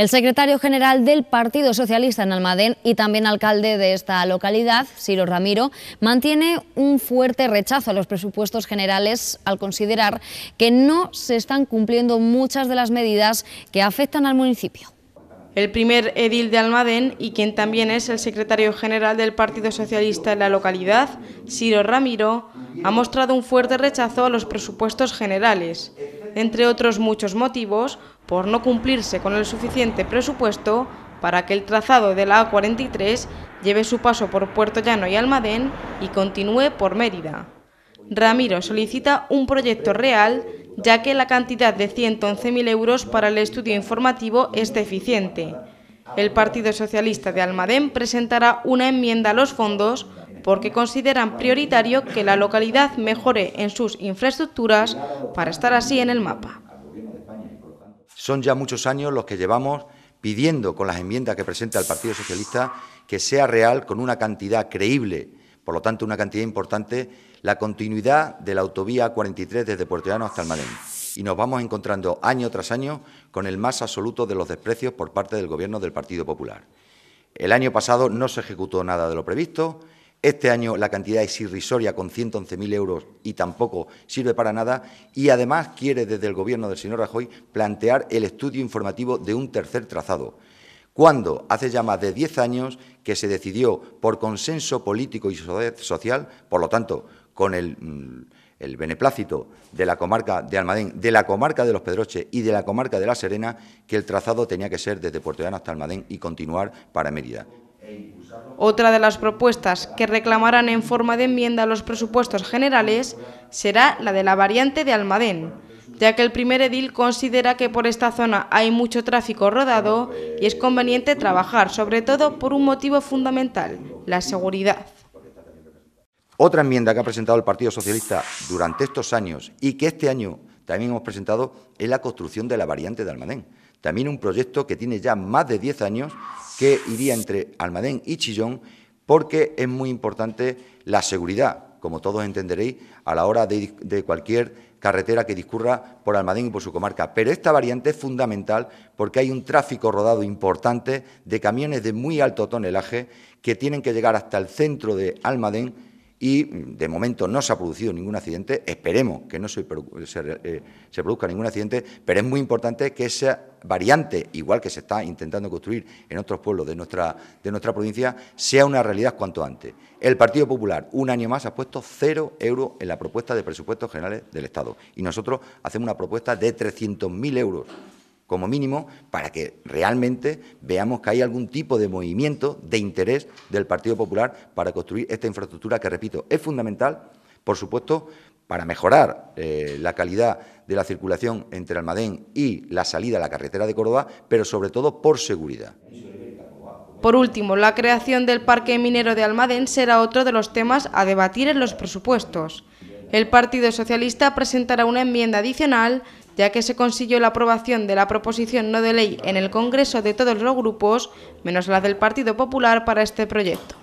El secretario general del Partido Socialista en Almadén y también alcalde de esta localidad, Siro Ramiro, mantiene un fuerte rechazo a los presupuestos generales al considerar que no se están cumpliendo muchas de las medidas que afectan al municipio. El primer edil de Almadén y quien también es el secretario general del Partido Socialista en la localidad, Siro Ramiro, ha mostrado un fuerte rechazo a los presupuestos generales entre otros muchos motivos, por no cumplirse con el suficiente presupuesto para que el trazado de la A43 lleve su paso por Puerto Llano y Almadén y continúe por Mérida. Ramiro solicita un proyecto real, ya que la cantidad de 111.000 euros para el estudio informativo es deficiente. El Partido Socialista de Almadén presentará una enmienda a los fondos porque consideran prioritario que la localidad mejore en sus infraestructuras para estar así en el mapa. Son ya muchos años los que llevamos pidiendo con las enmiendas que presenta el Partido Socialista que sea real con una cantidad creíble, por lo tanto una cantidad importante, la continuidad de la autovía 43 desde Puerto Llano hasta Almadén. Y nos vamos encontrando año tras año con el más absoluto de los desprecios por parte del Gobierno del Partido Popular. El año pasado no se ejecutó nada de lo previsto, este año la cantidad es irrisoria con 111.000 euros y tampoco sirve para nada y además quiere desde el gobierno del señor Rajoy plantear el estudio informativo de un tercer trazado. Cuando hace ya más de 10 años que se decidió por consenso político y social, por lo tanto, con mm, el, beneplácito de la comarca de Almadén, de la comarca de Los Pedroches y de la comarca de La Serena, que el trazado tenía que ser desde Puerto hasta Almadén y continuar para Mérida. Otra de las propuestas que reclamarán en forma de enmienda a los presupuestos generales será la de la variante de Almadén, ya que el primer edil considera que por esta zona hay mucho tráfico rodado y es conveniente trabajar, sobre todo por un motivo fundamental, la seguridad. Otra enmienda que ha presentado el Partido Socialista durante estos años y que este año también hemos presentado es la construcción de la variante de Almadén. También un proyecto que tiene ya más de 10 años, que iría entre Almadén y Chillón, porque es muy importante la seguridad, como todos entenderéis, a la hora de, de cualquier carretera que discurra por Almadén y por su comarca. Pero esta variante es fundamental porque hay un tráfico rodado importante de camiones de muy alto tonelaje que tienen que llegar hasta el centro de Almadén y mm, de momento no se ha producido ningún accidente, esperemos que no eh, se, produzca ningún accidente, pero es muy importante que esa variante, igual que se está intentando construir en otros pueblos de nuestra, de nuestra provincia, sea una realidad cuanto antes. El Partido Popular, un año más, ha puesto cero euros en la propuesta de presupuestos generales del Estado y nosotros hacemos una propuesta de 300.000 euros como mínimo, para que realmente veamos que hay algún tipo de movimiento de interés del Partido Popular para construir esta infraestructura que, repito, es fundamental, por supuesto, para mejorar eh, la calidad de la circulación entre Almadén y la salida a la carretera de Córdoba, pero sobre todo por seguridad. Por último, la creación del Parque Minero de Almadén será otro de los temas a debatir en los presupuestos. El Partido Socialista presentará una enmienda adicional ya que se consiguió la aprobación de la proposición no de ley en el Congreso de todos los grupos, menos la del Partido Popular, para este proyecto.